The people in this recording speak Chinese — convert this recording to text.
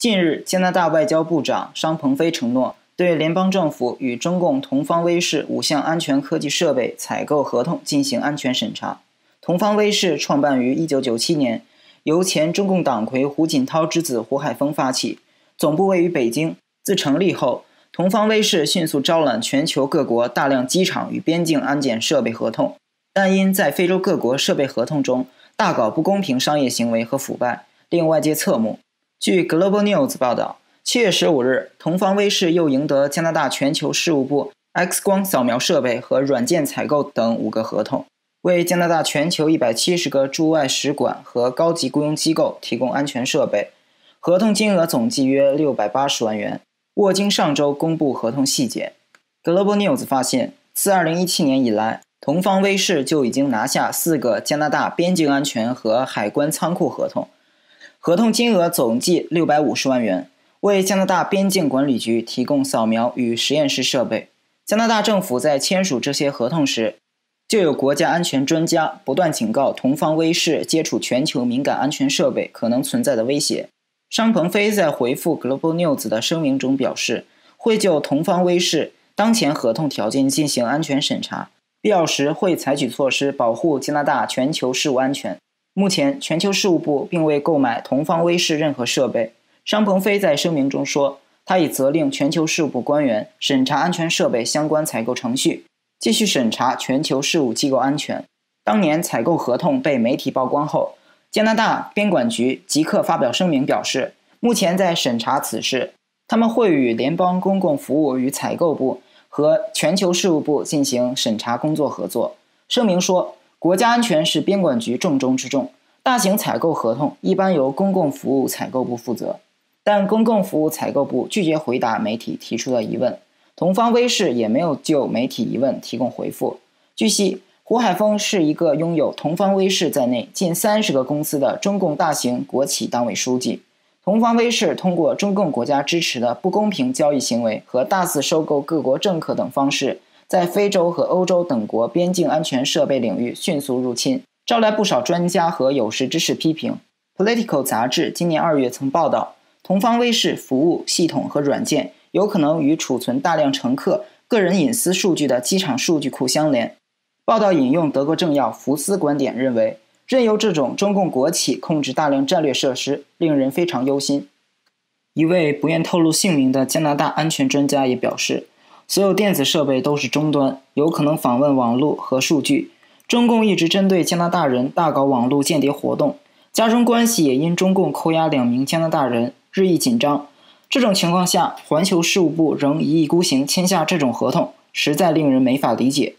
近日，加拿大外交部长商鹏飞承诺对联邦政府与中共同方威视五项安全科技设备采购合同进行安全审查。同方威视创办于1997年，由前中共党魁胡锦涛之子胡海峰发起，总部位于北京。自成立后，同方威视迅速招揽全球各国大量机场与边境安检设备合同，但因在非洲各国设备合同中大搞不公平商业行为和腐败，令外界侧目。据 Global News 报道，七月十五日，同方威视又赢得加拿大全球事务部 X 光扫描设备和软件采购等五个合同，为加拿大全球一百七十个驻外使馆和高级雇佣机构提供安全设备，合同金额总计约六百八十万元。沃金上周公布合同细节，Global News 发现，自二零一七年以来，同方威视就已经拿下四个加拿大边境安全和海关仓库合同。合同金额总计六百五十万元，为加拿大边境管理局提供扫描与实验室设备。加拿大政府在签署这些合同时，就有国家安全专家不断警告同方威视接触全球敏感安全设备可能存在的威胁。商鹏飞在回复 Global News 的声明中表示，会就同方威视当前合同条件进行安全审查，必要时会采取措施保护加拿大全球事务安全。目前，全球事务部并未购买同方威视任何设备。商鹏飞在声明中说，他已责令全球事务部官员审查安全设备相关采购程序，继续审查全球事务机构安全。当年采购合同被媒体曝光后，加拿大边管局即刻发表声明，表示目前在审查此事，他们会与联邦公共服务与采购部和全球事务部进行审查工作合作。声明说。国家安全是边管局重中之重。大型采购合同一般由公共服务采购部负责，但公共服务采购部拒绝回答媒体提出的疑问。同方威视也没有就媒体疑问提供回复。据悉，胡海峰是一个拥有同方威视在内近三十个公司的中共大型国企党委书记。同方威视通过中共国家支持的不公平交易行为和大肆收购各国政客等方式。在非洲和欧洲等国边境安全设备领域迅速入侵，招来不少专家和有识之士批评。《Political》杂志今年二月曾报道，同方威视服务系统和软件有可能与储存大量乘客个人隐私数据的机场数据库相连。报道引用德国政要福斯观点认为，任由这种中共国企控制大量战略设施，令人非常忧心。一位不愿透露姓名的加拿大安全专家也表示。所有电子设备都是终端，有可能访问网络和数据。中共一直针对加拿大人大搞网络间谍活动，加中关系也因中共扣押两名加拿大人日益紧张。这种情况下，环球事务部仍一意孤行签下这种合同，实在令人没法理解。